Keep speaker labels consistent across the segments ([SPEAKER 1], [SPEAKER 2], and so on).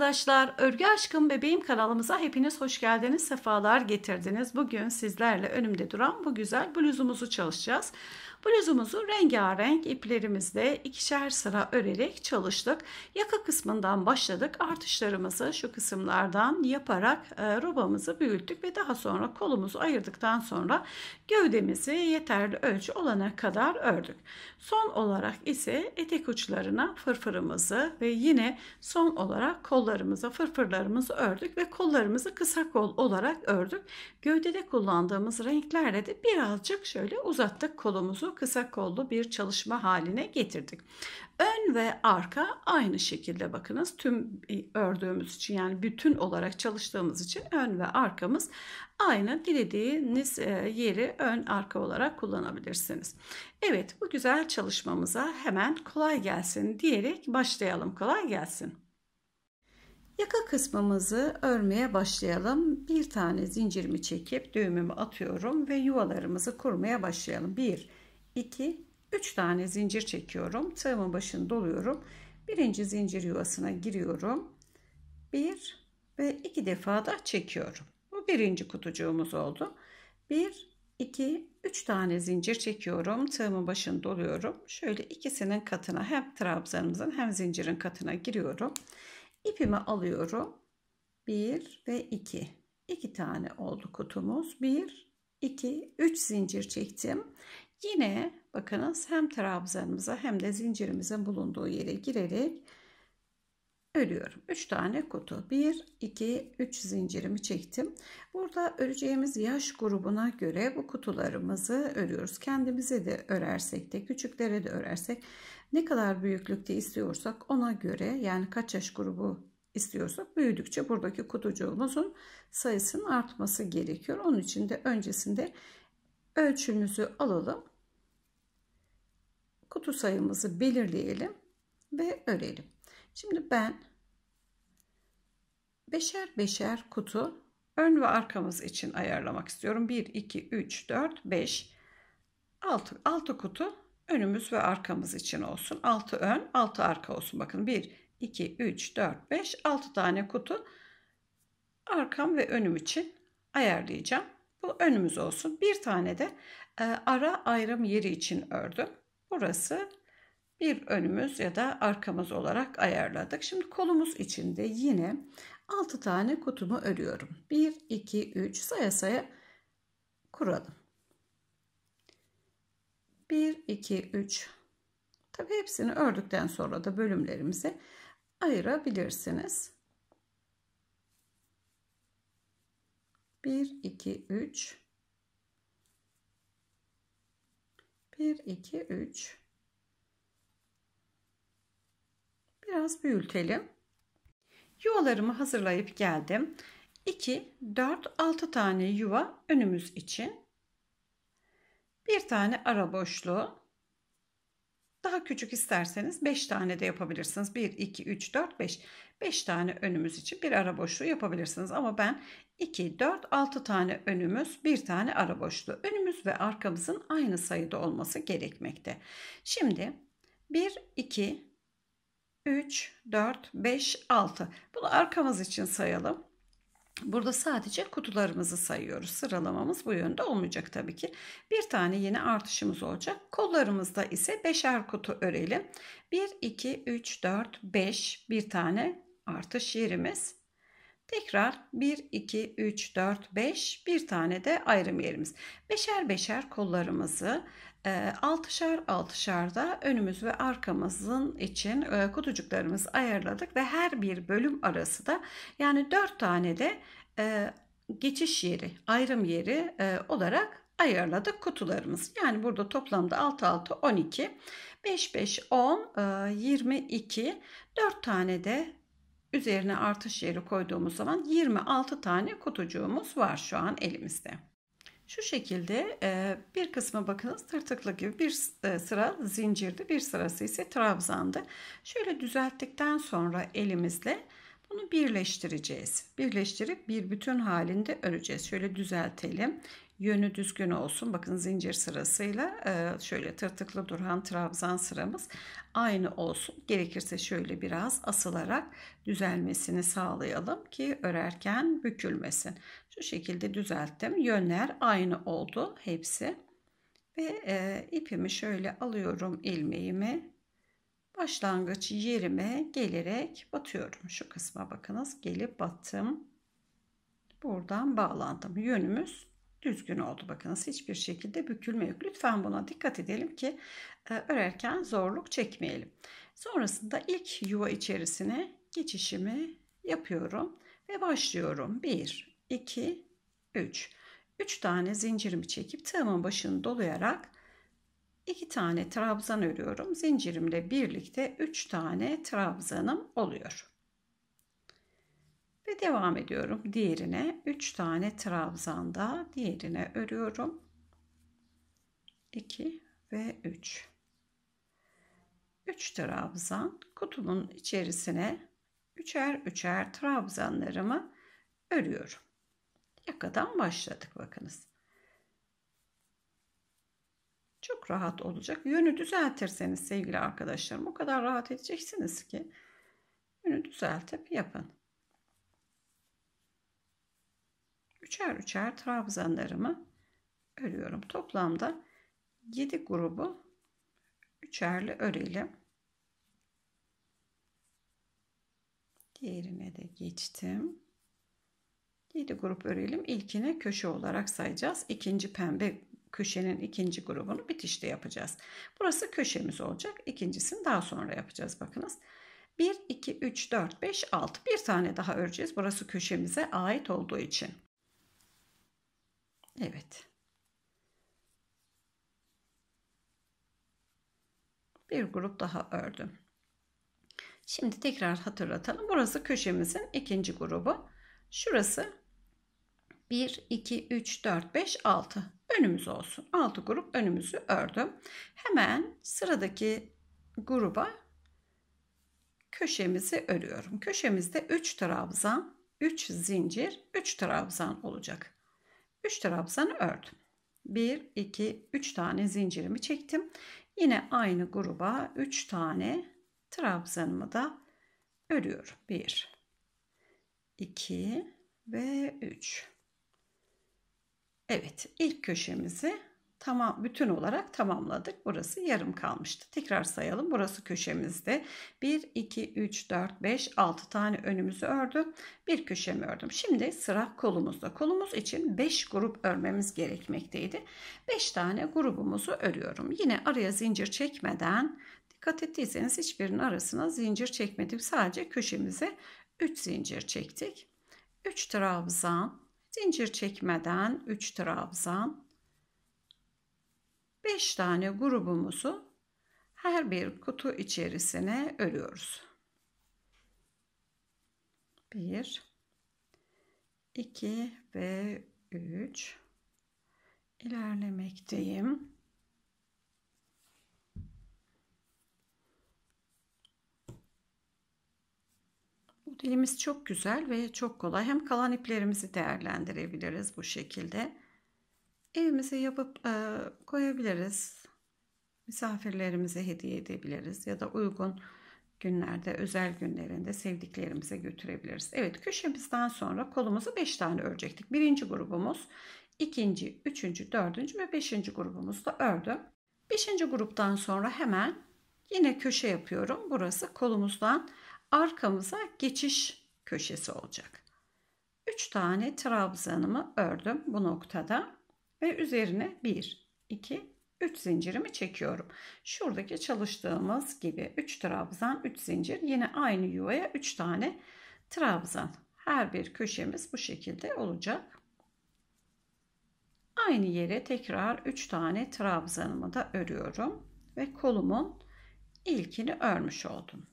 [SPEAKER 1] arkadaşlar, Örgü Aşkım Bebeğim kanalımıza hepiniz hoş geldiniz, sefalar getirdiniz. Bugün sizlerle önümde duran bu güzel bluzumuzu çalışacağız. Bluzumuzu rengarenk iplerimizle ikişer sıra örerek çalıştık. Yaka kısmından başladık. Artışlarımızı şu kısımlardan yaparak e, robamızı büyüttük ve daha sonra kolumuzu ayırdıktan sonra gövdemizi yeterli ölçü olana kadar ördük. Son olarak ise etek uçlarına fırfırımızı ve yine son olarak kollarımıza fırfırlarımızı ördük ve kollarımızı kısa kol olarak ördük. Gövdede kullandığımız renklerle de birazcık şöyle uzattık kolumuzu kısa kollu bir çalışma haline getirdik. Ön ve arka aynı şekilde bakınız tüm e, ördüğümüz için yani bütün olarak çalıştığımız için ön ve arkamız aynı dilediğiniz e, yeri ön arka olarak kullanabilirsiniz. Evet bu güzel çalışmamıza hemen kolay gelsin diyerek başlayalım kolay gelsin. Yaka kısmımızı örmeye başlayalım. Bir tane zincirimi çekip düğümümü atıyorum ve yuvalarımızı kurmaya başlayalım. 1, 2, 3 tane zincir çekiyorum. Tığımın başını doluyorum. Birinci zincir yuvasına giriyorum. 1 ve 2 defa da çekiyorum. Bu birinci kutucuğumuz oldu. 1 2 3 tane zincir çekiyorum. Tığımın başını doluyorum. Şöyle ikisinin katına hem trabzanımızın hem zincirin katına giriyorum. İpimi alıyorum. 1 ve 2. 2 tane oldu kutumuz. 1 2 3 zincir çektim. Yine Bakınız hem trabzanımıza hem de zincirimizin bulunduğu yere girerek örüyorum. 3 tane kutu. 1, 2, 3 zincirimi çektim. Burada öreceğimiz yaş grubuna göre bu kutularımızı örüyoruz. Kendimize de örersek de küçüklere de örersek ne kadar büyüklükte istiyorsak ona göre yani kaç yaş grubu istiyorsak büyüdükçe buradaki kutucuğumuzun sayısının artması gerekiyor. Onun için de öncesinde ölçümüzü alalım kutu sayımızı belirleyelim ve örelim. Şimdi ben beşer beşer kutu ön ve arkamız için ayarlamak istiyorum. 1, 2, 3, 4, 5, 6, 6 kutu önümüz ve arkamız için olsun. 6 ön, 6 arka olsun. Bakın 1, 2, 3, 4, 5, 6 tane kutu arkam ve önüm için ayarlayacağım. Bu önümüz olsun. Bir tane de e, ara ayrım yeri için ördüm. Burası bir önümüz ya da arkamız olarak ayarladık. Şimdi kolumuz içinde yine 6 tane kutumu örüyorum. 1, 2, 3 saya saya kuralım. 1, 2, 3 Tabi hepsini ördükten sonra da bölümlerimizi ayırabilirsiniz. 1, 2, 3 1, 2, 3. Biraz büyütelim. Yuvalarımı hazırlayıp geldim. 2, 4, 6 tane yuva önümüz için. Bir tane ara boşluğu. Daha küçük isterseniz 5 tane de yapabilirsiniz. 1, 2, 3, 4, 5. 5 tane önümüz için bir ara boşluğu yapabilirsiniz. Ama ben 2, 4, 6 tane önümüz, 1 tane ara boşluğu. Önümüz ve arkamızın aynı sayıda olması gerekmekte. Şimdi 1, 2, 3, 4, 5, 6. Bunu arkamız için sayalım. Burada sadece kutularımızı sayıyoruz. Sıralamamız bu yönde olmayacak tabii ki. Bir tane yeni artışımız olacak. Kollarımızda ise beşer kutu örelim. 1, 2, 3, 4, 5 bir tane artış yerimiz. Tekrar 1, 2, 3, 4, 5 bir tane de ayrım yerimiz. Beşer beşer kollarımızı e, altışar altışar da önümüz ve arkamızın için e, kutucuklarımızı ayarladık ve her bir bölüm arası da yani 4 tane de e, geçiş yeri, ayrım yeri e, olarak ayarladık kutularımız. Yani burada toplamda 6 6 12, 5 5 10, e, 22, 4 tane de üzerine artış yeri koyduğumuz zaman 26 tane kutucuğumuz var şu an elimizde. Şu şekilde e, bir kısmı bakınız tırtıklı gibi bir e, sıra zincirdi, bir sırası ise trabzandı. Şöyle düzelttikten sonra elimizle bunu birleştireceğiz. Birleştirip bir bütün halinde öreceğiz. Şöyle düzeltelim yönü düzgün olsun. Bakın zincir sırasıyla e, şöyle tırtıklı duran trabzan sıramız aynı olsun. Gerekirse şöyle biraz asılarak düzelmesini sağlayalım ki örerken bükülmesin. Şu şekilde düzelttim. Yönler aynı oldu hepsi. Ve e, ipimi şöyle alıyorum ilmeğimi. Başlangıç yerime gelerek batıyorum. Şu kısma bakınız gelip battım. Buradan bağlandım. Yönümüz düzgün oldu. Bakınız hiçbir şekilde bükülme yok. Lütfen buna dikkat edelim ki e, örerken zorluk çekmeyelim. Sonrasında ilk yuva içerisine geçişimi yapıyorum ve başlıyorum. 1, 2, 3. 3 tane zincirimi çekip tığımın başını dolayarak 2 tane trabzan örüyorum. Zincirimle birlikte 3 tane trabzanım oluyor. Ve devam ediyorum. Diğerine 3 tane trabzanda diğerine örüyorum. 2 ve 3. 3 trabzan kutunun içerisine üçer üçer trabzanlarımı örüyorum. Yakadan başladık bakınız. Çok rahat olacak. Yönü düzeltirseniz sevgili arkadaşlarım o kadar rahat edeceksiniz ki yönü düzeltip yapın. üçer üçer trabzanlarımı örüyorum. Toplamda 7 grubu üçerli örelim. Diğerine de geçtim. 7 grup örelim. İlkine köşe olarak sayacağız. İkinci pembe köşenin ikinci grubunu bitişte yapacağız. Burası köşemiz olacak. İkincisini daha sonra yapacağız. Bakınız. 1, 2, 3, 4, 5, 6. Bir tane daha öreceğiz. Burası köşemize ait olduğu için. Evet. Bir grup daha ördüm. Şimdi tekrar hatırlatalım. Burası köşemizin ikinci grubu. Şurası 1, 2, 3, 4, 5, 6 önümüz olsun. 6 grup önümüzü ördüm. Hemen sıradaki gruba köşemizi örüyorum. Köşemizde 3 trabzan, 3 zincir, 3 trabzan olacak. 3 trabzanı ördüm. 1, 2, 3 tane zincirimi çektim. Yine aynı gruba 3 tane trabzanımı da örüyorum. 1, 2 ve 3. Evet ilk köşemizi tamam bütün olarak tamamladık. Burası yarım kalmıştı. Tekrar sayalım. Burası köşemizde. 1 2 3 4 5 6 tane önümüzü ördüm. Bir köşemi ördüm. Şimdi sıra kolumuzda. Kolumuz için 5 grup örmemiz gerekmekteydi. 5 tane grubumuzu örüyorum. Yine araya zincir çekmeden dikkat ettiyseniz hiçbirinin arasına zincir çekmedim. Sadece köşemize 3 zincir çektik. 3 trabzan, zincir çekmeden 3 trabzan, 5 tane grubumuzu her bir kutu içerisine örüyoruz. 1 2 ve 3 ilerlemekteyim. dilimiz çok güzel ve çok kolay. Hem kalan iplerimizi değerlendirebiliriz bu şekilde. Evimize yapıp e, koyabiliriz. Misafirlerimize hediye edebiliriz ya da uygun günlerde, özel günlerinde sevdiklerimize götürebiliriz. Evet, köşemizden sonra kolumuzu 5 tane örecektik. Birinci grubumuz, ikinci, üçüncü, dördüncü ve beşinci grubumuzda ördüm. Beşinci gruptan sonra hemen yine köşe yapıyorum. Burası kolumuzdan arkamıza geçiş köşesi olacak. 3 tane trabzanımı ördüm bu noktada ve üzerine 1, 2, 3 zincirimi çekiyorum. Şuradaki çalıştığımız gibi 3 trabzan 3 zincir yine aynı yuvaya 3 tane trabzan. Her bir köşemiz bu şekilde olacak. Aynı yere tekrar 3 tane trabzanımı da örüyorum ve kolumun ilkini örmüş oldum.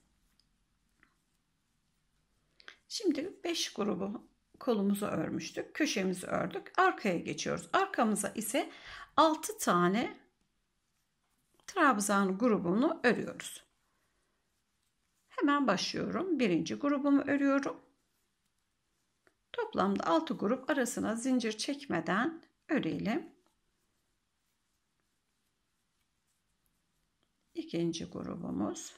[SPEAKER 1] Şimdi 5 grubu kolumuzu örmüştük. Köşemizi ördük. Arkaya geçiyoruz. Arkamıza ise 6 tane trabzan grubunu örüyoruz. Hemen başlıyorum. Birinci grubumu örüyorum. Toplamda 6 grup arasına zincir çekmeden örelim. İkinci grubumuz.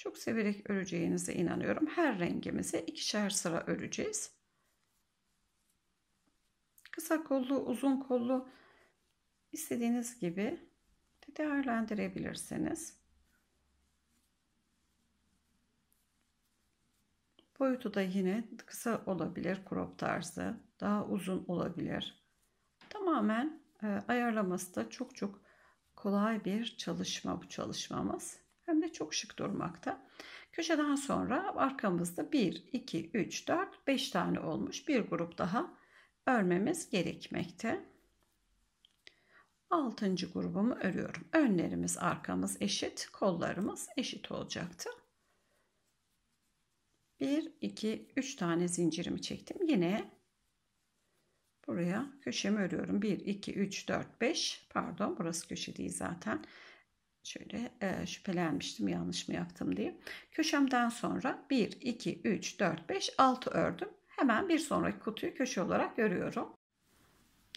[SPEAKER 1] Çok severek öreceğinize inanıyorum. Her rengimize ikişer sıra öreceğiz. Kısa kollu, uzun kollu istediğiniz gibi de değerlendirebilirsiniz. Boyutu da yine kısa olabilir crop tarzı. Daha uzun olabilir. Tamamen e, ayarlaması da çok çok kolay bir çalışma bu çalışmamız hem de çok şık durmakta. Köşeden sonra arkamızda 1, 2, 3, 4, 5 tane olmuş bir grup daha örmemiz gerekmekte. 6. grubumu örüyorum. Önlerimiz arkamız eşit, kollarımız eşit olacaktı. 1, 2, 3 tane zincirimi çektim. Yine buraya köşemi örüyorum. 1, 2, 3, 4, 5. Pardon burası köşe değil zaten. Şöyle e, şüphelenmiştim yanlış mı yaptım diye. Köşemden sonra 1, 2, 3, 4, 5, 6 ördüm. Hemen bir sonraki kutuyu köşe olarak görüyorum.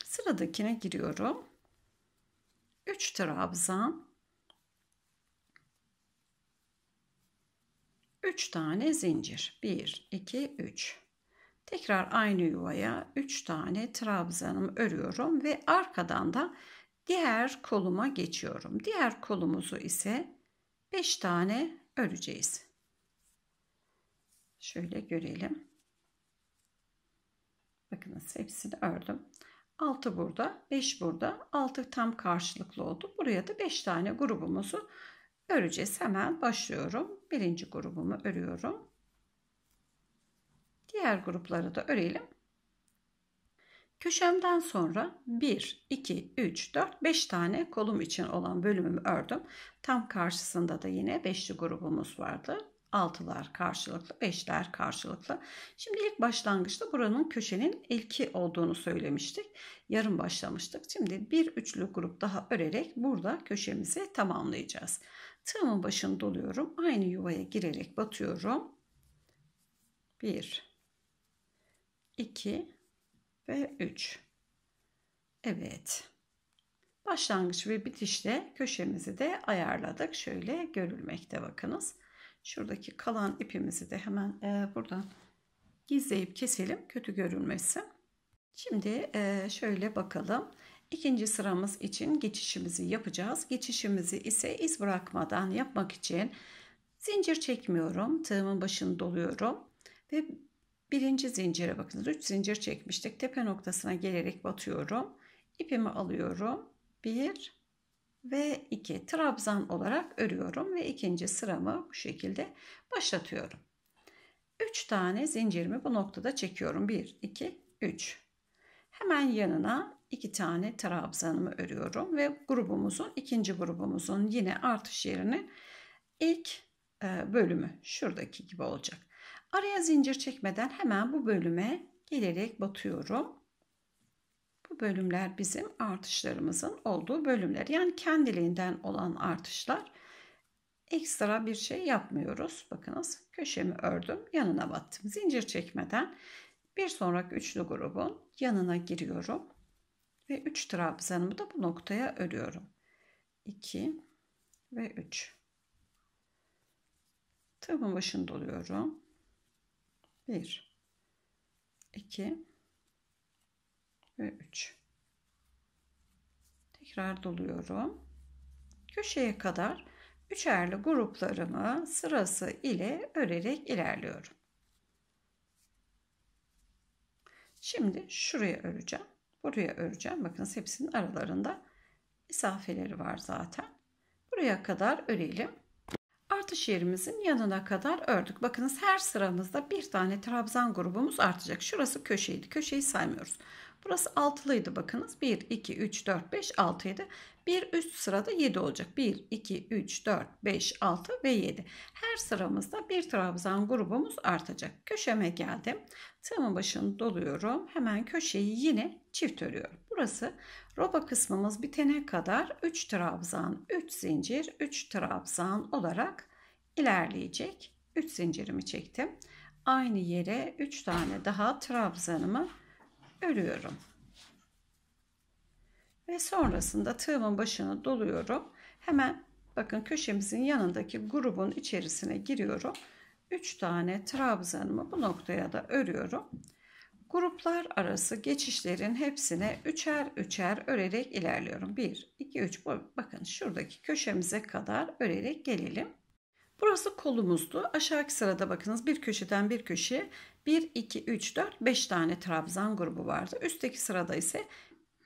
[SPEAKER 1] Sıradakine giriyorum. 3 trabzan. 3 tane zincir. 1, 2, 3. Tekrar aynı yuvaya 3 tane trabzanımı örüyorum ve arkadan da Diğer koluma geçiyorum. Diğer kolumuzu ise 5 tane öreceğiz. Şöyle görelim. Bakınız hepsini ördüm. 6 burada, 5 burada. 6 tam karşılıklı oldu. Buraya da 5 tane grubumuzu öreceğiz. Hemen başlıyorum. Birinci grubumu örüyorum. Diğer grupları da örelim. Köşemden sonra 1, 2, 3, 4, 5 tane kolum için olan bölümümü ördüm. Tam karşısında da yine beşli grubumuz vardı. 6'lar karşılıklı, 5'ler karşılıklı. Şimdi ilk başlangıçta buranın köşenin ilki olduğunu söylemiştik. Yarım başlamıştık. Şimdi bir üçlü grup daha örerek burada köşemizi tamamlayacağız. Tığımın başını doluyorum. Aynı yuvaya girerek batıyorum. 1 2 ve 3. Evet. Başlangıç ve bitişte köşemizi de ayarladık. Şöyle görülmekte bakınız. Şuradaki kalan ipimizi de hemen e, buradan gizleyip keselim. Kötü görünmesin. Şimdi e, şöyle bakalım. İkinci sıramız için geçişimizi yapacağız. Geçişimizi ise iz bırakmadan yapmak için zincir çekmiyorum. Tığımın başını doluyorum ve Birinci zincire bakınız. 3 zincir çekmiştik. Tepe noktasına gelerek batıyorum. İpimi alıyorum. 1 ve 2 trabzan olarak örüyorum ve ikinci sıramı bu şekilde başlatıyorum. 3 tane zincirimi bu noktada çekiyorum. 1 2 3. Hemen yanına 2 tane trabzanımı örüyorum ve grubumuzun ikinci grubumuzun yine artış yerini ilk e, bölümü şuradaki gibi olacak. Araya zincir çekmeden hemen bu bölüme gelerek batıyorum. Bu bölümler bizim artışlarımızın olduğu bölümler. Yani kendiliğinden olan artışlar. Ekstra bir şey yapmıyoruz. Bakınız köşemi ördüm. Yanına battım. Zincir çekmeden bir sonraki üçlü grubun yanına giriyorum. Ve 3 trabzanımı da bu noktaya örüyorum. 2 ve 3. Tığımın başını doluyorum. 1 2 ve 3 tekrar doluyorum köşeye kadar üçerli gruplarımı sırası ile örerek ilerliyorum şimdi şuraya öreceğim buraya öreceğim bakınız hepsinin aralarında mesafeleri var zaten buraya kadar örelim artış yerimizin yanına kadar ördük. Bakınız her sıramızda bir tane trabzan grubumuz artacak. Şurası köşeydi. Köşeyi saymıyoruz. Burası altılıydı bakınız. 1, 2, 3, 4, 5, 6 idi. Bir üst sırada 7 olacak. 1, 2, 3, 4, 5, 6 ve 7. Her sıramızda bir trabzan grubumuz artacak. Köşeme geldim. Tığımın başını doluyorum. Hemen köşeyi yine çift örüyorum. Burası roba kısmımız bitene kadar 3 trabzan, 3 zincir, 3 trabzan olarak ilerleyecek. 3 zincirimi çektim. Aynı yere 3 tane daha trabzanımı örüyorum. Ve sonrasında tığımın başını doluyorum. Hemen bakın köşemizin yanındaki grubun içerisine giriyorum. 3 tane trabzanımı bu noktaya da örüyorum. Gruplar arası geçişlerin hepsine üçer üçer örerek ilerliyorum. 1, 2, 3 bakın şuradaki köşemize kadar örerek gelelim. Burası kolumuzdu. Aşağıki sırada bakınız bir köşeden bir köşeye 1, 2, 3, 4, 5 tane trabzan grubu vardı. Üstteki sırada ise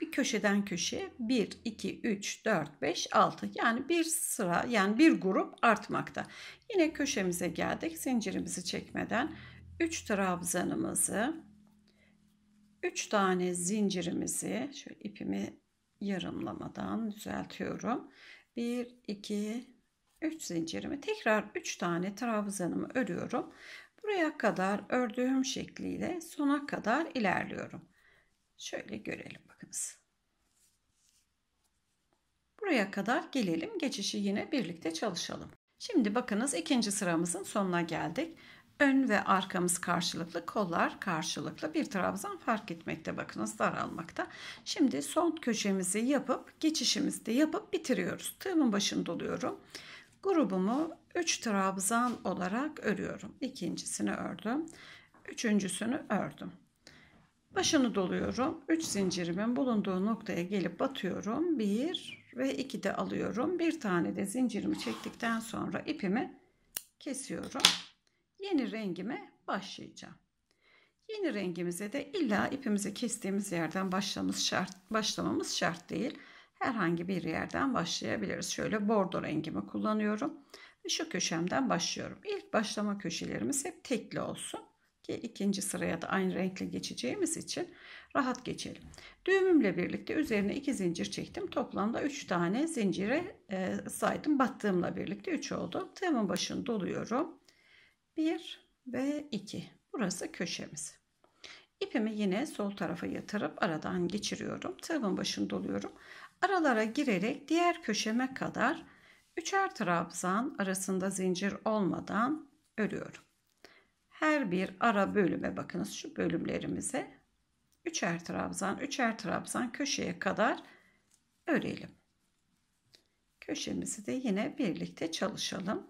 [SPEAKER 1] bir köşeden köşeye 1, 2, 3, 4, 5, 6 yani bir sıra yani bir grup artmakta. Yine köşemize geldik. Zincirimizi çekmeden 3 trabzanımızı 3 tane zincirimizi şöyle ipimi yarımlamadan düzeltiyorum. 1, 2, 3 zincirimi tekrar 3 tane trabzanımı örüyorum. Buraya kadar ördüğüm şekliyle sona kadar ilerliyorum. Şöyle görelim bakınız. Buraya kadar gelelim. Geçişi yine birlikte çalışalım. Şimdi bakınız ikinci sıramızın sonuna geldik. Ön ve arkamız karşılıklı, kollar karşılıklı. Bir trabzan fark etmekte bakınız daralmakta. Şimdi son köşemizi yapıp geçişimizi de yapıp bitiriyoruz. Tığımın başını doluyorum. Grubumu 3 trabzan olarak örüyorum. İkincisini ördüm. Üçüncüsünü ördüm. Başını doluyorum. 3 zincirimin bulunduğu noktaya gelip batıyorum. 1 ve 2 de alıyorum. Bir tane de zincirimi çektikten sonra ipimi kesiyorum. Yeni rengime başlayacağım. Yeni rengimize de illa ipimizi kestiğimiz yerden başlamamız şart, başlamamız şart değil herhangi bir yerden başlayabiliriz. Şöyle bordo rengimi kullanıyorum. Şu köşemden başlıyorum. İlk başlama köşelerimiz hep tekli olsun. Ki ikinci sıraya da aynı renkle geçeceğimiz için rahat geçelim. Düğümümle birlikte üzerine iki zincir çektim. Toplamda 3 tane zincire e, saydım. Battığımla birlikte 3 oldu. Tığımın başını doluyorum. 1 ve 2. Burası köşemiz. İpimi yine sol tarafa yatırıp aradan geçiriyorum. Tığımın başını doluyorum. Aralara girerek diğer köşeme kadar üçer trabzan arasında zincir olmadan örüyorum. Her bir ara bölüme bakınız şu bölümlerimize üçer trabzan, üçer trabzan köşeye kadar örelim. Köşemizi de yine birlikte çalışalım.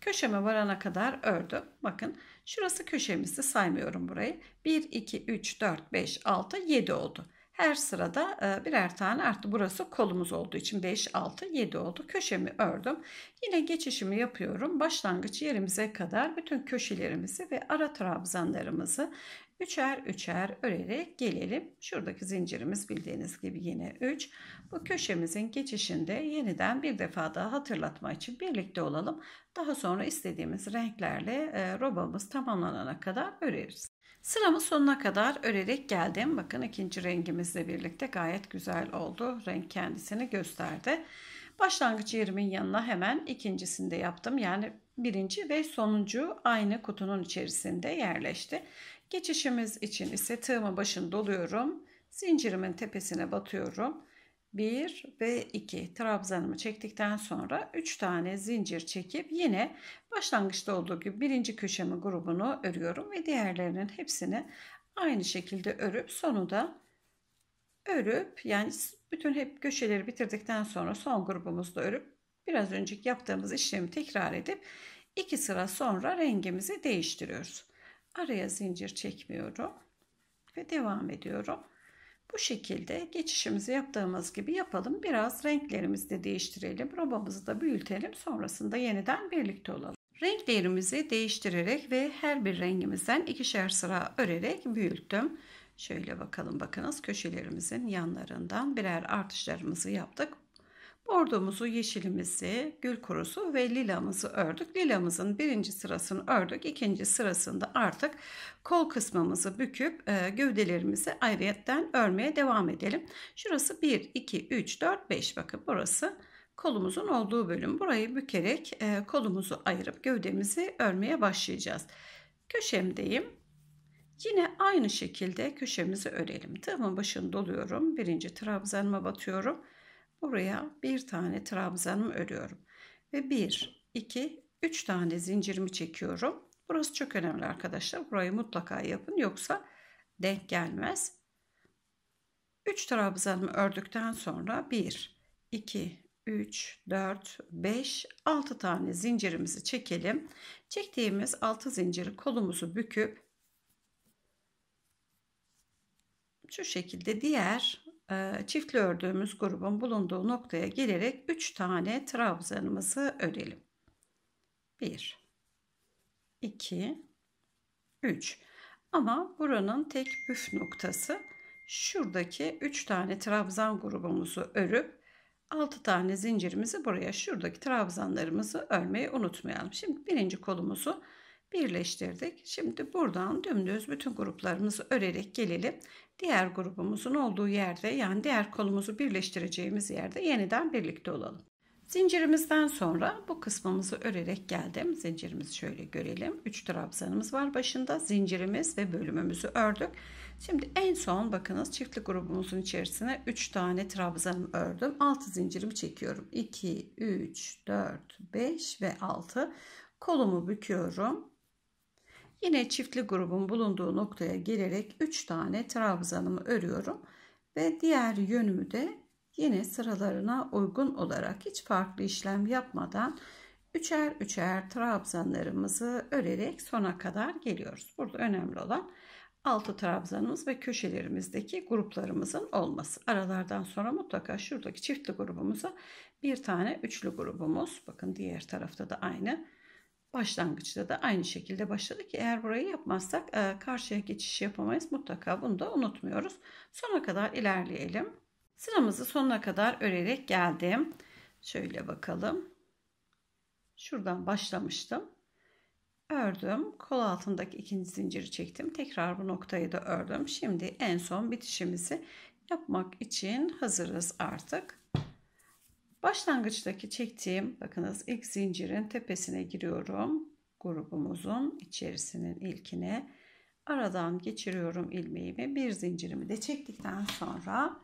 [SPEAKER 1] Köşeme varana kadar ördüm. Bakın Şurası köşemizi saymıyorum burayı. 1, 2, 3, 4, 5, 6, 7 oldu. Her sırada e, birer tane arttı. Burası kolumuz olduğu için 5, 6, 7 oldu. Köşemi ördüm. Yine geçişimi yapıyorum. Başlangıç yerimize kadar bütün köşelerimizi ve ara trabzanlarımızı Üçer üçer örerek gelelim. Şuradaki zincirimiz bildiğiniz gibi yine 3. Bu köşemizin geçişinde yeniden bir defa daha hatırlatma için birlikte olalım. Daha sonra istediğimiz renklerle e, robamız tamamlanana kadar öreriz. Sıramı sonuna kadar örerek geldim. Bakın ikinci rengimizle birlikte gayet güzel oldu. Renk kendisini gösterdi. Başlangıç yerimin yanına hemen ikincisini de yaptım. Yani birinci ve sonuncu aynı kutunun içerisinde yerleşti. Geçişimiz için ise tığımın başını doluyorum. Zincirimin tepesine batıyorum. 1 ve 2 trabzanımı çektikten sonra 3 tane zincir çekip yine başlangıçta olduğu gibi birinci köşemi grubunu örüyorum ve diğerlerinin hepsini aynı şekilde örüp sonunda örüp yani bütün hep köşeleri bitirdikten sonra son grubumuzu da örüp biraz önceki yaptığımız işlemi tekrar edip 2 sıra sonra rengimizi değiştiriyoruz araya zincir çekmiyorum ve devam ediyorum. Bu şekilde geçişimizi yaptığımız gibi yapalım. Biraz renklerimizi de değiştirelim. Robamızı da büyütelim. Sonrasında yeniden birlikte olalım. Renklerimizi değiştirerek ve her bir rengimizden ikişer sıra örerek büyüttüm. Şöyle bakalım bakınız köşelerimizin yanlarından birer artışlarımızı yaptık. Bordomuzu, yeşilimizi, gül kurusu ve lilamızı ördük. Lilamızın birinci sırasını ördük. İkinci sırasında artık kol kısmımızı büküp e, gövdelerimizi ayrıyetten örmeye devam edelim. Şurası 1, 2, 3, 4, 5. Bakın burası kolumuzun olduğu bölüm. Burayı bükerek e, kolumuzu ayırıp gövdemizi örmeye başlayacağız. Köşemdeyim. Yine aynı şekilde köşemizi örelim. Tığımın başını doluyorum. Birinci trabzanıma batıyorum. Buraya bir tane trabzanım örüyorum. Ve bir, iki, üç tane zincirimi çekiyorum. Burası çok önemli arkadaşlar. Burayı mutlaka yapın yoksa denk gelmez. Üç trabzanımı ördükten sonra bir iki üç dört beş altı tane zincirimizi çekelim. Çektiğimiz altı zinciri kolumuzu büküp şu şekilde diğer çiftli ördüğümüz grubun bulunduğu noktaya gelerek 3 tane trabzanımızı örelim. 1 2 3 ama buranın tek püf noktası şuradaki 3 tane trabzan grubumuzu örüp 6 tane zincirimizi buraya şuradaki trabzanlarımızı örmeyi unutmayalım. Şimdi birinci kolumuzu birleştirdik. Şimdi buradan dümdüz bütün gruplarımızı örerek gelelim. Diğer grubumuzun olduğu yerde yani diğer kolumuzu birleştireceğimiz yerde yeniden birlikte olalım. Zincirimizden sonra bu kısmımızı örerek geldim. Zincirimizi şöyle görelim. 3 trabzanımız var başında. Zincirimiz ve bölümümüzü ördük. Şimdi en son bakınız çiftli grubumuzun içerisine 3 tane trabzan ördüm. 6 zincirimi çekiyorum. 2, 3, 4, 5 ve 6. Kolumu büküyorum. Yine çiftli grubun bulunduğu noktaya gelerek 3 tane trabzanımı örüyorum ve diğer yönümü de yine sıralarına uygun olarak hiç farklı işlem yapmadan üçer üçer trabzanlarımızı örerek sona kadar geliyoruz. Burada önemli olan altı trabzanımız ve köşelerimizdeki gruplarımızın olması. Aralardan sonra mutlaka şuradaki çiftli grubumuza bir tane üçlü grubumuz bakın diğer tarafta da aynı Başlangıçta da aynı şekilde başladık. Eğer burayı yapmazsak e, karşıya geçiş yapamayız. Mutlaka bunu da unutmuyoruz. Sona kadar ilerleyelim. Sıramızı sonuna kadar örerek geldim. Şöyle bakalım. Şuradan başlamıştım. Ördüm. Kol altındaki ikinci zinciri çektim. Tekrar bu noktayı da ördüm. Şimdi en son bitişimizi yapmak için hazırız artık. Başlangıçtaki çektiğim bakınız ilk zincirin tepesine giriyorum. Grubumuzun içerisinin ilkine aradan geçiriyorum ilmeğimi. Bir zincirimi de çektikten sonra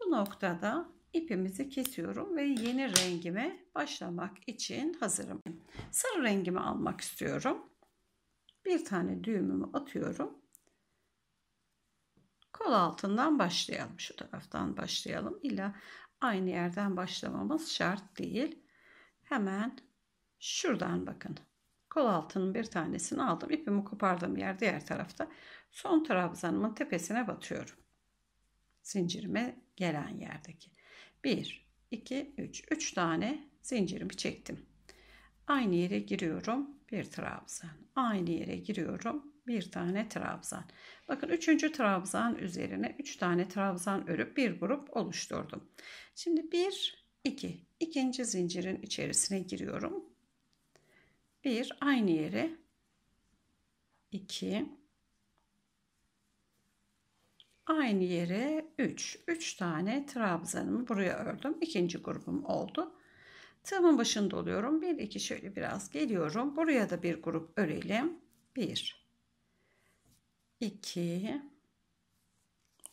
[SPEAKER 1] bu noktada ipimizi kesiyorum ve yeni rengime başlamak için hazırım. Sarı rengimi almak istiyorum. Bir tane düğümümü atıyorum. Kol altından başlayalım. Şu taraftan başlayalım. İlla aynı yerden başlamamız şart değil. Hemen şuradan bakın. Kol altının bir tanesini aldım. İpimi kopardığım yer diğer tarafta. Son trabzanımın tepesine batıyorum. Zincirime gelen yerdeki. 1, 2, 3. 3 tane zincirimi çektim. Aynı yere giriyorum. Bir trabzan. Aynı yere giriyorum bir tane trabzan. Bakın üçüncü trabzan üzerine üç tane trabzan örüp bir grup oluşturdum. Şimdi bir, iki, ikinci zincirin içerisine giriyorum. Bir aynı yere iki, aynı yere üç, üç tane trabzanımı buraya ördüm. İkinci grubum oldu. Tığımın başında oluyorum. Bir iki şöyle biraz geliyorum. Buraya da bir grup örelim. Bir. 2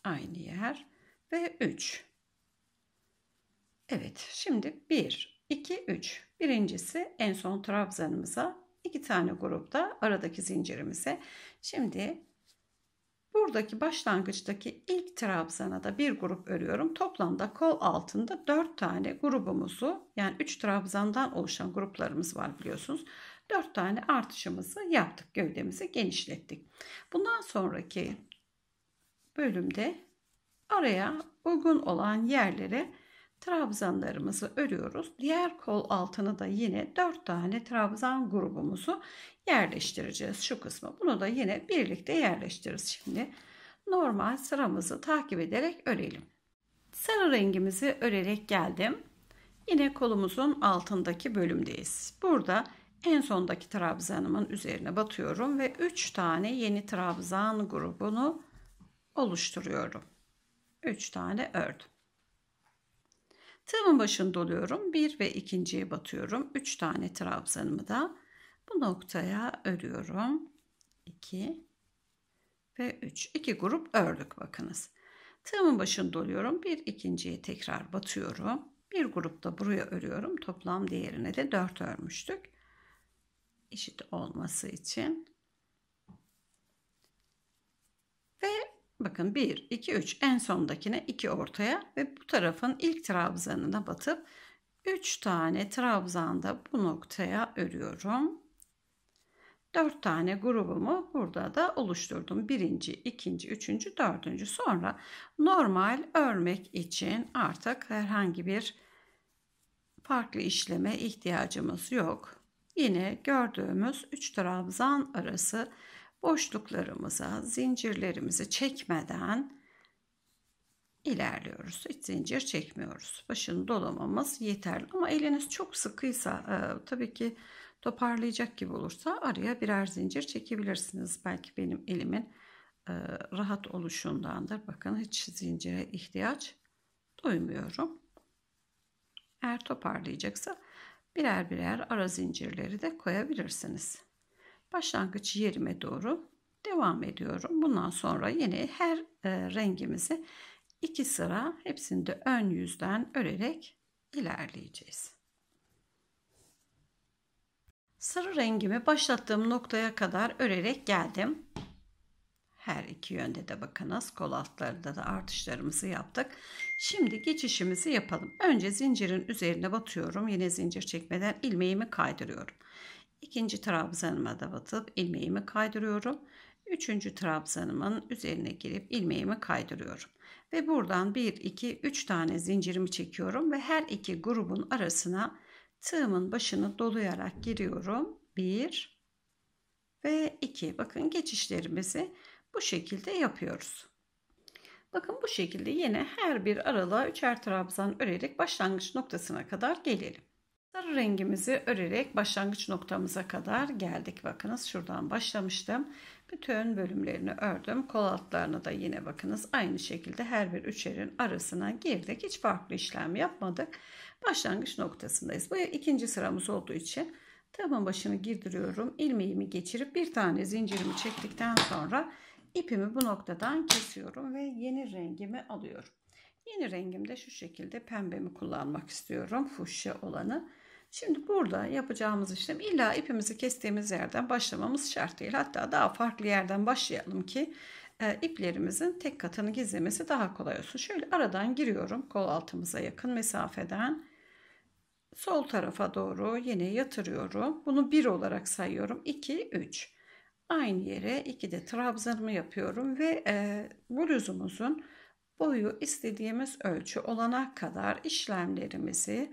[SPEAKER 1] aynı yer ve 3. Evet şimdi 1, 2, 3. Birincisi en son trabzanımıza iki tane grupta aradaki zincirimize. Şimdi buradaki başlangıçtaki ilk trabzana da bir grup örüyorum. Toplamda kol altında 4 tane grubumuzu yani 3 trabzandan oluşan gruplarımız var biliyorsunuz. 4 tane artışımızı yaptık. Gövdemizi genişlettik. Bundan sonraki bölümde araya uygun olan yerlere trabzanlarımızı örüyoruz. Diğer kol altını da yine 4 tane trabzan grubumuzu yerleştireceğiz şu kısmı. Bunu da yine birlikte yerleştiririz şimdi. Normal sıramızı takip ederek örelim. Sarı rengimizi örerek geldim. Yine kolumuzun altındaki bölümdeyiz. Burada en sondaki trabzanımın üzerine batıyorum ve 3 tane yeni trabzan grubunu oluşturuyorum. 3 tane ördüm. Tığımın başını doluyorum. 1 ve 2.ye batıyorum. 3 tane trabzanımı da bu noktaya örüyorum. 2 ve 3. 2 grup ördük bakınız. Tığımın başını doluyorum. 1 ikinciye tekrar batıyorum. Bir grupta buraya örüyorum. Toplam değerine de 4 örmüştük eşit olması için. Ve bakın 1, 2, 3 en sondakine 2 ortaya ve bu tarafın ilk trabzanına batıp 3 tane trabzanda bu noktaya örüyorum. 4 tane grubumu burada da oluşturdum. Birinci, ikinci, üçüncü, dördüncü. Sonra normal örmek için artık herhangi bir farklı işleme ihtiyacımız yok. Yine gördüğümüz 3 trabzan arası boşluklarımıza zincirlerimizi çekmeden ilerliyoruz. Hiç zincir çekmiyoruz. Başını dolamamız yeterli ama eliniz çok sıkıysa e, tabii ki toparlayacak gibi olursa araya birer zincir çekebilirsiniz. Belki benim elimin e, rahat oluşundandır. Bakın hiç zincire ihtiyaç duymuyorum. Eğer toparlayacaksa birer birer ara zincirleri de koyabilirsiniz. Başlangıç yerime doğru devam ediyorum. Bundan sonra yine her e, rengimizi iki sıra hepsini de ön yüzden örerek ilerleyeceğiz. Sarı rengimi başlattığım noktaya kadar örerek geldim. Her iki yönde de bakınız kol altlarında da artışlarımızı yaptık. Şimdi geçişimizi yapalım. Önce zincirin üzerine batıyorum. Yine zincir çekmeden ilmeğimi kaydırıyorum. İkinci trabzanıma da batıp ilmeğimi kaydırıyorum. Üçüncü trabzanımın üzerine girip ilmeğimi kaydırıyorum. Ve buradan 1, 2, 3 tane zincirimi çekiyorum ve her iki grubun arasına tığımın başını dolayarak giriyorum. 1 ve 2. Bakın geçişlerimizi bu şekilde yapıyoruz. Bakın bu şekilde yine her bir aralığa üçer trabzan örerek başlangıç noktasına kadar gelelim. Sarı rengimizi örerek başlangıç noktamıza kadar geldik. Bakınız şuradan başlamıştım. Bütün bölümlerini ördüm. Kol altlarını da yine bakınız aynı şekilde her bir üçerin arasına girdik. Hiç farklı işlem yapmadık. Başlangıç noktasındayız. Bu ikinci sıramız olduğu için tığımın başını girdiriyorum. İlmeğimi geçirip bir tane zincirimi çektikten sonra İpimi bu noktadan kesiyorum ve yeni rengimi alıyorum. Yeni rengimde şu şekilde pembemi kullanmak istiyorum. Fuşya olanı. Şimdi burada yapacağımız işlem illa ipimizi kestiğimiz yerden başlamamız şart değil. Hatta daha farklı yerden başlayalım ki e, iplerimizin tek katını gizlemesi daha kolay olsun. Şöyle aradan giriyorum kol altımıza yakın mesafeden. Sol tarafa doğru yine yatırıyorum. Bunu 1 olarak sayıyorum. 2, 3 aynı yere iki de trabzanımı yapıyorum ve e, bluzumuzun boyu istediğimiz ölçü olana kadar işlemlerimizi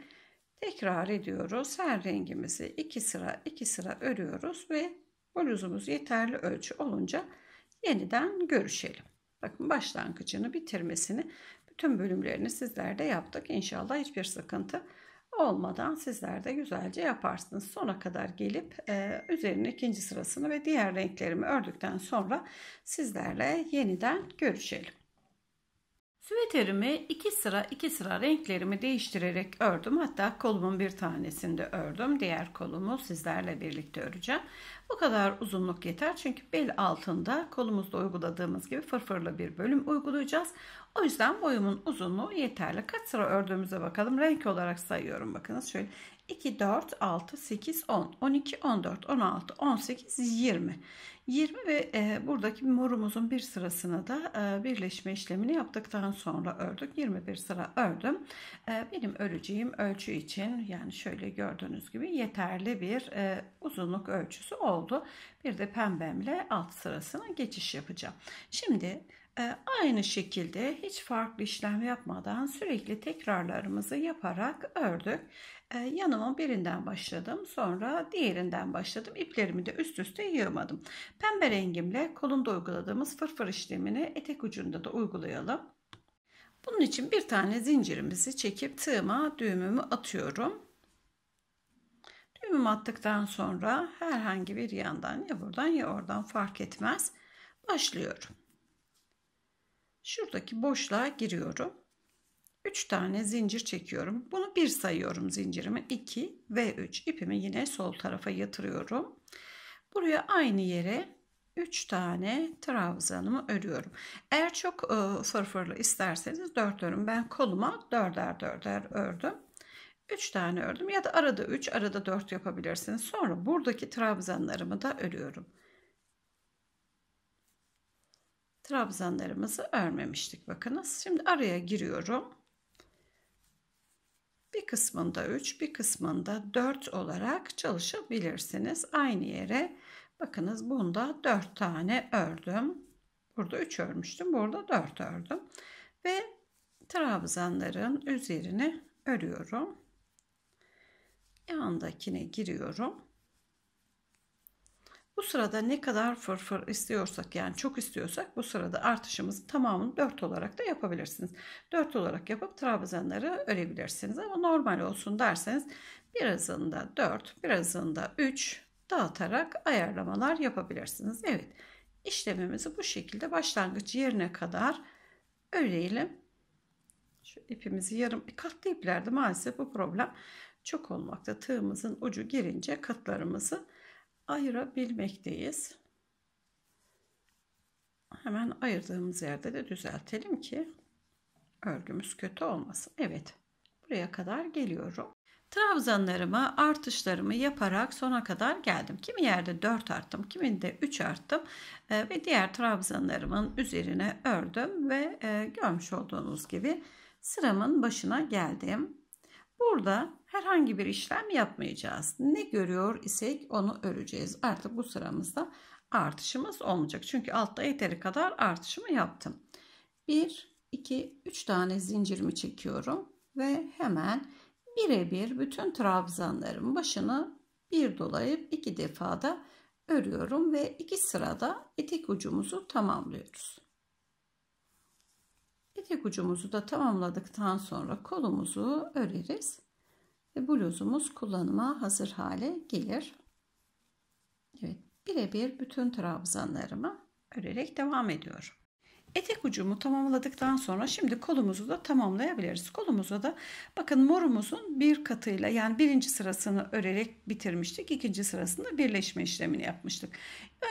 [SPEAKER 1] tekrar ediyoruz. Her rengimizi iki sıra iki sıra örüyoruz ve bluzumuz yeterli ölçü olunca yeniden görüşelim. Bakın başlangıcını bitirmesini bütün bölümlerini sizlerde yaptık. İnşallah hiçbir sıkıntı olmadan sizler de güzelce yaparsınız. Sona kadar gelip e, üzerine ikinci sırasını ve diğer renklerimi ördükten sonra sizlerle yeniden görüşelim. Süveterimi iki sıra iki sıra renklerimi değiştirerek ördüm. Hatta kolumun bir tanesini de ördüm. Diğer kolumu sizlerle birlikte öreceğim. Bu kadar uzunluk yeter çünkü bel altında kolumuzda uyguladığımız gibi fırfırlı bir bölüm uygulayacağız. O yüzden boyumun uzunluğu yeterli. Kaç sıra ördüğümüze bakalım. Renk olarak sayıyorum bakınız. Şöyle 2, 4, 6, 8, 10, 12, 14, 16, 18, 20. 20 ve e, buradaki morumuzun bir sırasını da e, birleşme işlemini yaptıktan sonra ördük. 21 sıra ördüm. E, benim öreceğim ölçü için yani şöyle gördüğünüz gibi yeterli bir e, uzunluk ölçüsü oldu. Bir de pembemle alt sırasına geçiş yapacağım. Şimdi ee, aynı şekilde hiç farklı işlem yapmadan sürekli tekrarlarımızı yaparak ördük. Ee, Yanımın birinden başladım sonra diğerinden başladım. İplerimi de üst üste yığmadım. Pembe rengimle kolunda uyguladığımız fırfır işlemini etek ucunda da uygulayalım. Bunun için bir tane zincirimizi çekip tığıma düğümümü atıyorum. Düğümümü attıktan sonra herhangi bir yandan ya buradan ya oradan fark etmez başlıyorum. Şuradaki boşluğa giriyorum. 3 tane zincir çekiyorum. Bunu bir sayıyorum zincirimi. 2 ve 3 İpimi yine sol tarafa yatırıyorum. Buraya aynı yere 3 tane trabzanımı örüyorum. Eğer çok e, fırfırlı isterseniz 4 örün. Ben koluma 4'er 4'er ördüm. 3 tane ördüm ya da arada 3 arada 4 yapabilirsiniz. Sonra buradaki trabzanlarımı da örüyorum trabzanlarımızı örmemiştik bakınız. Şimdi araya giriyorum. Bir kısmında 3, bir kısmında 4 olarak çalışabilirsiniz. Aynı yere bakınız bunda 4 tane ördüm. Burada 3 örmüştüm. Burada 4 ördüm. Ve trabzanların üzerine örüyorum. Yandakine giriyorum. Bu sırada ne kadar fırfır istiyorsak yani çok istiyorsak bu sırada artışımızın tamamını 4 olarak da yapabilirsiniz. 4 olarak yapıp trabzanları örebilirsiniz ama normal olsun derseniz birazında 4 birazında 3 dağıtarak ayarlamalar yapabilirsiniz. Evet işlemimizi bu şekilde başlangıç yerine kadar öreyelim. Şu ipimizi yarım katlı iplerde maalesef bu problem çok olmakta. Tığımızın ucu girince katlarımızı ayırabilmekteyiz. Hemen ayırdığımız yerde de düzeltelim ki örgümüz kötü olmasın. Evet buraya kadar geliyorum. Trabzanlarımı artışlarımı yaparak sona kadar geldim. Kimi yerde 4 arttım, kiminde 3 arttım e, ve diğer trabzanlarımın üzerine ördüm ve e, görmüş olduğunuz gibi sıramın başına geldim. Burada herhangi bir işlem yapmayacağız. Ne görüyor isek onu öreceğiz. Artık bu sıramızda artışımız olmayacak. Çünkü altta yeteri kadar artışımı yaptım. 1, 2, 3 tane zincirimi çekiyorum. Ve hemen birebir bütün trabzanların başını bir dolayıp iki defada örüyorum ve iki sırada etek ucumuzu tamamlıyoruz etek ucumuzu da tamamladıktan sonra kolumuzu öreriz ve bluzumuz kullanıma hazır hale gelir. Evet, birebir bütün trabzanlarımı örerek devam ediyorum. Etek ucumu tamamladıktan sonra şimdi kolumuzu da tamamlayabiliriz. Kolumuza da bakın morumuzun bir katıyla yani birinci sırasını örerek bitirmiştik. ikinci sırasında birleşme işlemini yapmıştık.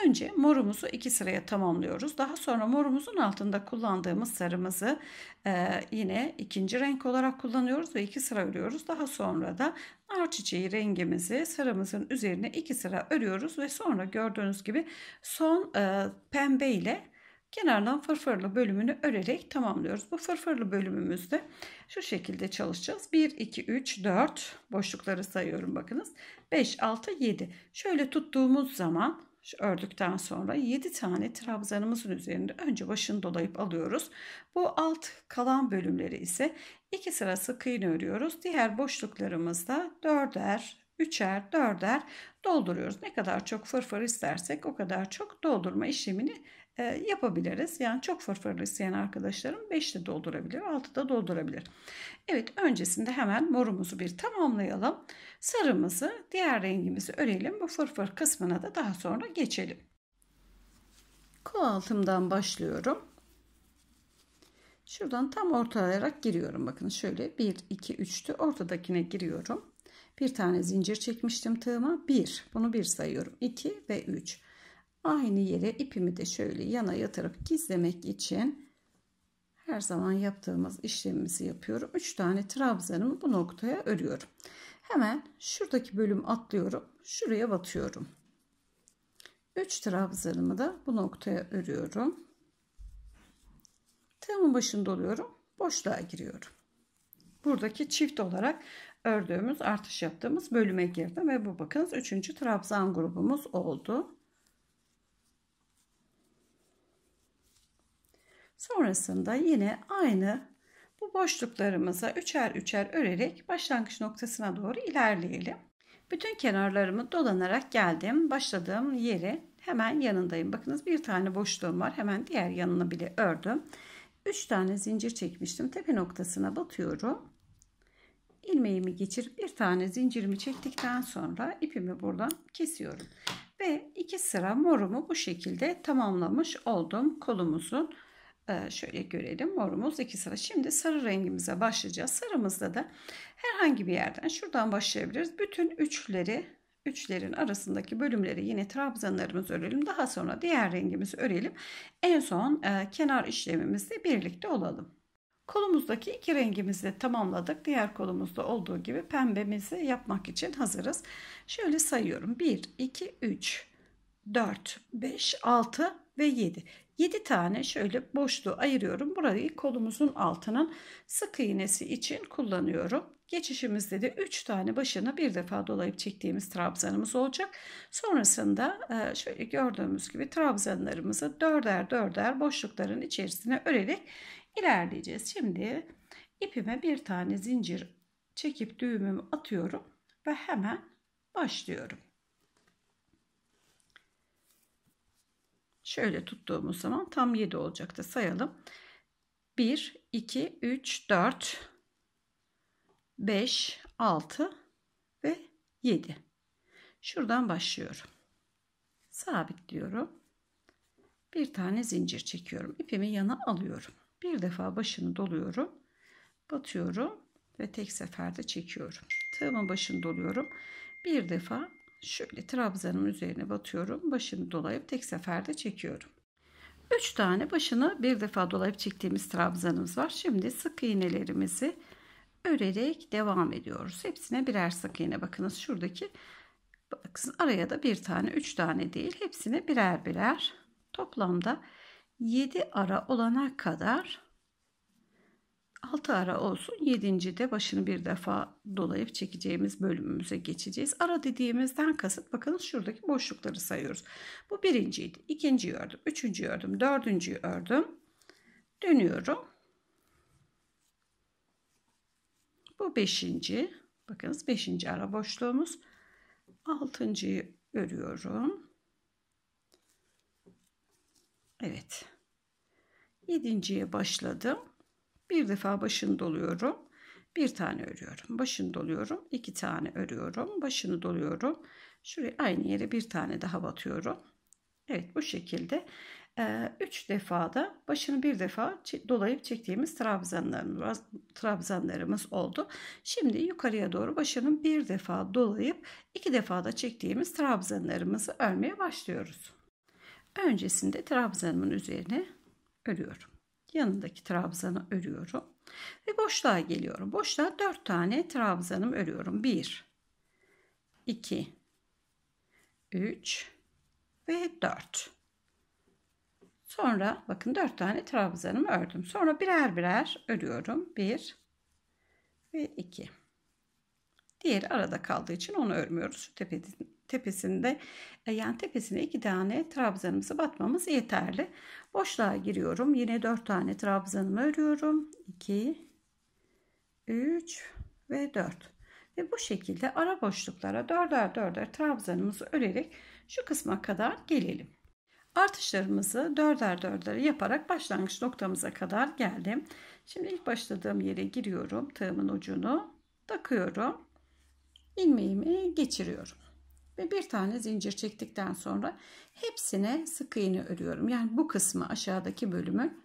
[SPEAKER 1] Önce morumuzu iki sıraya tamamlıyoruz. Daha sonra morumuzun altında kullandığımız sarımızı e, yine ikinci renk olarak kullanıyoruz ve iki sıra örüyoruz. Daha sonra da nar çiçeği rengimizi sarımızın üzerine iki sıra örüyoruz ve sonra gördüğünüz gibi son e, pembe ile kenardan fırfırlı bölümünü örerek tamamlıyoruz. Bu fırfırlı bölümümüzde şu şekilde çalışacağız. 1, 2, 3, 4 boşlukları sayıyorum bakınız. 5, 6, 7. Şöyle tuttuğumuz zaman şu ördükten sonra 7 tane trabzanımızın üzerinde önce başını dolayıp alıyoruz. Bu alt kalan bölümleri ise 2 sıra sık iğne örüyoruz. Diğer boşluklarımızda 4'er, 3'er, 4'er dolduruyoruz. Ne kadar çok fırfır istersek o kadar çok doldurma işlemini e, yapabiliriz. Yani çok fırfırlı isteyen arkadaşlarım 5 de doldurabilir, 6 da doldurabilir. Evet öncesinde hemen morumuzu bir tamamlayalım. Sarımızı, diğer rengimizi örelim. Bu fırfır kısmına da daha sonra geçelim. Kol altımdan başlıyorum. Şuradan tam ortalayarak giriyorum. Bakın şöyle 1, 2, 3'tü. Ortadakine giriyorum. Bir tane zincir çekmiştim tığıma. 1. Bunu 1 sayıyorum. 2 ve 3. Aynı yere ipimi de şöyle yana yatırıp gizlemek için her zaman yaptığımız işlemimizi yapıyorum. 3 tane trabzanımı bu noktaya örüyorum. Hemen şuradaki bölüm atlıyorum. Şuraya batıyorum. 3 trabzanımı da bu noktaya örüyorum. Tığımın başında oluyorum. Boşluğa giriyorum. Buradaki çift olarak ördüğümüz artış yaptığımız bölüme girdim ve bu bakınız 3. trabzan grubumuz oldu. Sonrasında yine aynı bu boşluklarımıza üçer üçer örerek başlangıç noktasına doğru ilerleyelim. Bütün kenarlarımı dolanarak geldim. Başladığım yeri hemen yanındayım. Bakınız bir tane boşluğum var. Hemen diğer yanını bile ördüm. 3 tane zincir çekmiştim. Tepe noktasına batıyorum. Ilmeğimi geçirip bir tane zincirimi çektikten sonra ipimi buradan kesiyorum. Ve iki sıra morumu bu şekilde tamamlamış oldum kolumuzun ee, şöyle görelim morumuz iki sıra. Şimdi sarı rengimize başlayacağız. Sarımızda da herhangi bir yerden şuradan başlayabiliriz. Bütün üçleri üçlerin arasındaki bölümleri yine trabzanlarımız örelim. Daha sonra diğer rengimizi örelim. En son e, kenar işlemimizle birlikte olalım. Kolumuzdaki iki rengimizi tamamladık. Diğer kolumuzda olduğu gibi pembemizi yapmak için hazırız. Şöyle sayıyorum. 1, 2, 3, 4, 5, 6 ve 7. 7 tane şöyle boşluğu ayırıyorum. Burayı kolumuzun altının sık iğnesi için kullanıyorum. Geçişimizde de 3 tane başına bir defa dolayıp çektiğimiz trabzanımız olacak. Sonrasında e, şöyle gördüğümüz gibi trabzanlarımızı dörder dörder boşlukların içerisine örerek ilerleyeceğiz. Şimdi ipime bir tane zincir çekip düğümümü atıyorum ve hemen başlıyorum. Şöyle tuttuğumuz zaman tam 7 olacaktı. Sayalım. 1, 2, 3, 4, 5, 6 ve 7. Şuradan başlıyorum. Sabitliyorum. Bir tane zincir çekiyorum. İpimi yana alıyorum. Bir defa başını doluyorum. Batıyorum ve tek seferde çekiyorum. Tığımın başını doluyorum. Bir defa şöyle trabzanın üzerine batıyorum. Başını dolayıp tek seferde çekiyorum. 3 tane başını bir defa dolayıp çektiğimiz trabzanımız var. Şimdi sık iğnelerimizi örerek devam ediyoruz. Hepsine birer sık iğne. Bakınız şuradaki bakın araya da bir tane, üç tane değil. Hepsine birer birer. Toplamda 7 ara olana kadar 6 ara olsun. 7. de başını bir defa dolayıp çekeceğimiz bölümümüze geçeceğiz. Ara dediğimizden kasıt bakın şuradaki boşlukları sayıyoruz. Bu birinciydi. ikinci ördüm. üçüncü ördüm. dördüncü ördüm. Dönüyorum. Bu beşinci. Bakınız beşinci ara boşluğumuz. Altıncıyı örüyorum. Evet. Yedinciye başladım. Bir defa başını doluyorum. Bir tane örüyorum. Başını doluyorum. iki tane örüyorum. Başını doluyorum. Şuraya aynı yere bir tane daha batıyorum. Evet bu şekilde ee, üç defa da başını bir defa dolayıp çektiğimiz trabzanlarımız, trabzanlarımız oldu. Şimdi yukarıya doğru başının bir defa dolayıp iki defa da çektiğimiz trabzanlarımızı örmeye başlıyoruz. Öncesinde trabzanımın üzerine örüyorum yanındaki trabzanı örüyorum. Ve boşluğa geliyorum. Boşluğa 4 tane trabzanım örüyorum. 1, 2, 3 ve 4. Sonra bakın 4 tane trabzanımı ördüm. Sonra birer birer örüyorum. 1 ve 2. Diğeri arada kaldığı için onu örmüyoruz. Şu tepesinde e, yani tepesine iki tane trabzanımızı batmamız yeterli. Boşluğa giriyorum. Yine dört tane trabzanımı örüyorum. 2 3 ve 4. Ve bu şekilde ara boşluklara dörder dörder trabzanımızı örerek şu kısma kadar gelelim. Artışlarımızı dörder dörder yaparak başlangıç noktamıza kadar geldim. Şimdi ilk başladığım yere giriyorum. Tığımın ucunu takıyorum ilmeğimi geçiriyorum. Ve bir tane zincir çektikten sonra hepsine sık iğne örüyorum. Yani bu kısmı aşağıdaki bölümü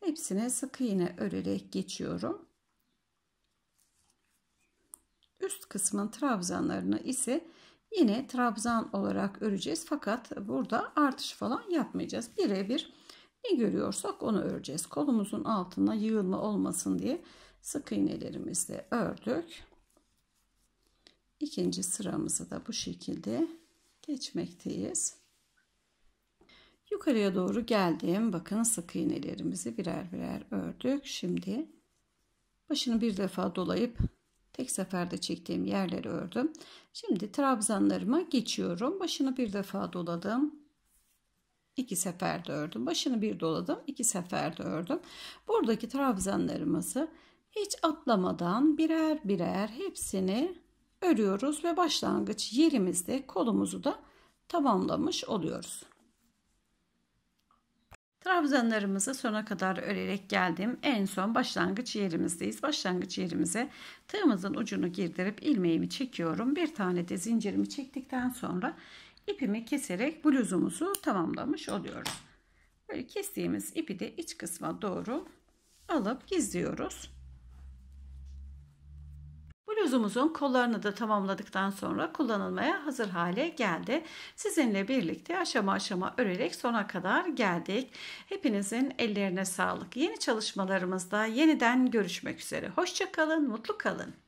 [SPEAKER 1] hepsine sık iğne örerek geçiyorum. Üst kısmın trabzanlarını ise yine trabzan olarak öreceğiz. Fakat burada artış falan yapmayacağız. Birebir ne görüyorsak onu öreceğiz. Kolumuzun altına yığılma olmasın diye sık iğnelerimizle ördük ikinci sıramızı da bu şekilde geçmekteyiz. Yukarıya doğru geldim. Bakın sık iğnelerimizi birer birer ördük. Şimdi başını bir defa dolayıp tek seferde çektiğim yerleri ördüm. Şimdi trabzanlarıma geçiyorum. Başını bir defa doladım. İki seferde ördüm. Başını bir doladım. İki seferde ördüm. Buradaki trabzanlarımızı hiç atlamadan birer birer hepsini örüyoruz ve başlangıç yerimizde kolumuzu da tamamlamış oluyoruz. Trabzanlarımızı sona kadar örerek geldim. En son başlangıç yerimizdeyiz. Başlangıç yerimize tığımızın ucunu girdirip ilmeğimi çekiyorum. Bir tane de zincirimi çektikten sonra ipimi keserek bluzumuzu tamamlamış oluyoruz. Böyle kestiğimiz ipi de iç kısma doğru alıp gizliyoruz. Bluzumuzun kollarını da tamamladıktan sonra kullanılmaya hazır hale geldi. Sizinle birlikte aşama aşama örerek sona kadar geldik. Hepinizin ellerine sağlık. Yeni çalışmalarımızda yeniden görüşmek üzere. Hoşçakalın, mutlu kalın.